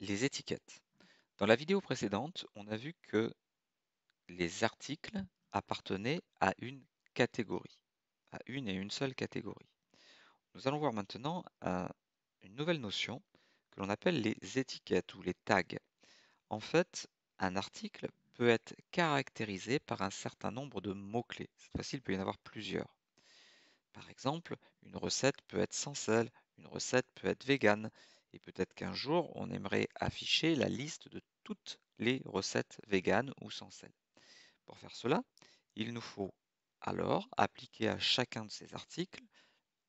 Les étiquettes. Dans la vidéo précédente, on a vu que les articles appartenaient à une catégorie, à une et une seule catégorie. Nous allons voir maintenant euh, une nouvelle notion que l'on appelle les étiquettes ou les tags. En fait, un article peut être caractérisé par un certain nombre de mots-clés. Cette fois-ci, il peut y en avoir plusieurs. Par exemple, une recette peut être sans sel, une recette peut être végane, et peut-être qu'un jour, on aimerait afficher la liste de toutes les recettes véganes ou sans sel. Pour faire cela, il nous faut alors appliquer à chacun de ces articles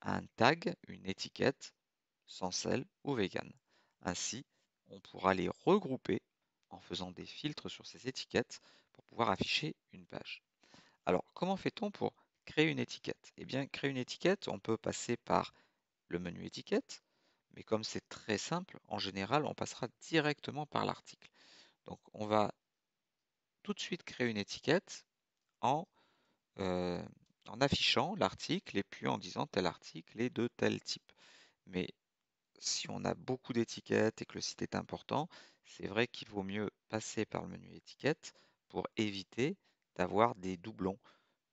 un tag, une étiquette sans sel ou vegan. Ainsi, on pourra les regrouper en faisant des filtres sur ces étiquettes pour pouvoir afficher une page. Alors, comment fait-on pour créer une étiquette Eh bien, créer une étiquette, on peut passer par le menu étiquette, mais comme c'est très simple, en général, on passera directement par l'article. Donc on va tout de suite créer une étiquette euh, en, affichant l'article et puis en disant tel article est de tel type. Mais si on a beaucoup d'étiquettes et que le site est important, c'est vrai qu'il vaut mieux passer par le menu étiquette pour éviter d'avoir des doublons.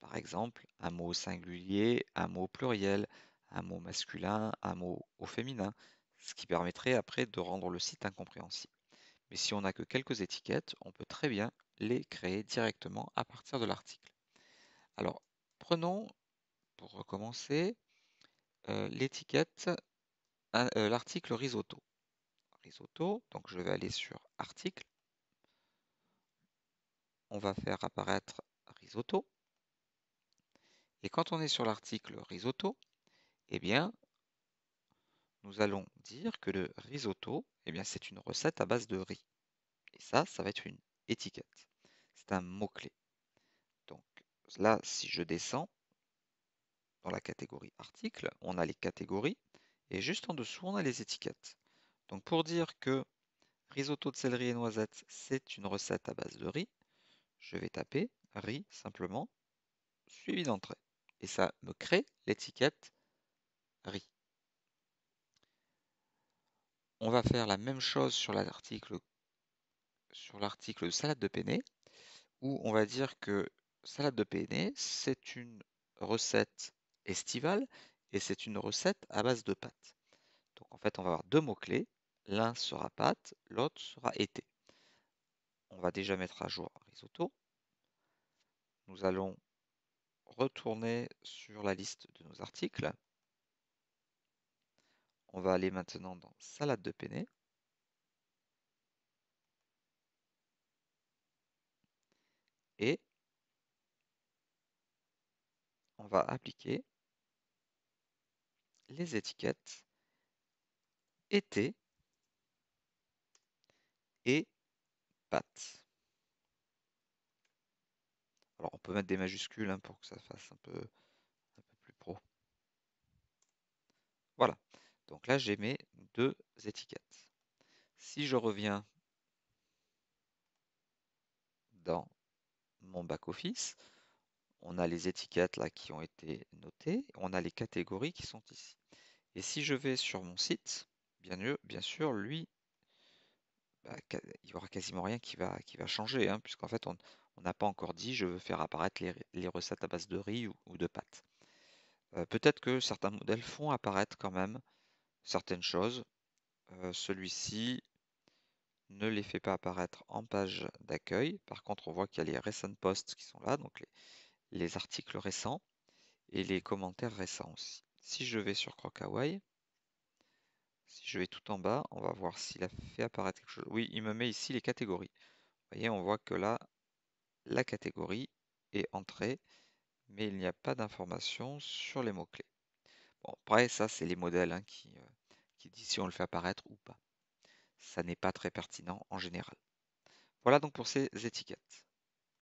Par exemple, un mot singulier, un mot pluriel, un mot masculin, un mot au féminin, ce qui permettrait après de rendre le site incompréhensible. Mais si on n'a que quelques étiquettes, on peut très bien les créer directement à partir de l'article. Alors, prenons, pour recommencer, euh, l'étiquette, euh, l'article risotto. Risotto, donc je vais aller sur article. On va faire apparaître risotto. Et quand on est sur l'article risotto, eh bien, nous allons dire que le risotto, eh bien, c'est une recette à base de riz. Et ça, ça va être une étiquette. C'est un mot-clé. Donc là, si je descends dans la catégorie article, on a les catégories et juste en dessous, on a les étiquettes. Donc pour dire que risotto de céleri et noisettes, c'est une recette à base de riz, je vais taper riz simplement suivi d'entrée. Et ça me crée l'étiquette on va faire la même chose sur l'article sur l'article salade de penne où on va dire que salade de penne c'est une recette estivale et c'est une recette à base de pâtes. Donc en fait, on va avoir deux mots-clés, l'un sera pâte, l'autre sera été. On va déjà mettre à jour risotto. Nous allons retourner sur la liste de nos articles. On va aller maintenant dans salade de penne. Et on va appliquer les étiquettes été et pâte. Alors on peut mettre des majuscules hein, pour que ça fasse un peu, un peu plus pro. Voilà. Donc là, j'ai mes deux étiquettes. Si je reviens dans mon back-office, on a les étiquettes là qui ont été notées, on a les catégories qui sont ici. Et si je vais sur mon site, bien, sûr, lui, bah, il n'y aura quasiment rien qui va, qui va changer, hein, puisqu'en fait, on n'a pas encore dit je veux faire apparaître les, recettes à base de riz ou, de pâtes. Euh, peut-être que certains modèles font apparaître quand même certaines choses, euh, celui-ci ne les fait pas apparaître en page d'accueil. Par contre, on voit qu'il y a les recent posts qui sont là, donc les, articles récents et les commentaires récents aussi. Si je vais sur crocaway si je vais tout en bas, on va voir s'il a fait apparaître quelque chose. Oui, il me met ici les catégories. Vous voyez, on voit que là, la catégorie est entrée, mais il n'y a pas d'information sur les mots-clés. Bon, après, ça, c'est les modèles hein, qui, si on le fait apparaître ou pas. Ça n'est pas très pertinent en général. Voilà donc pour ces étiquettes.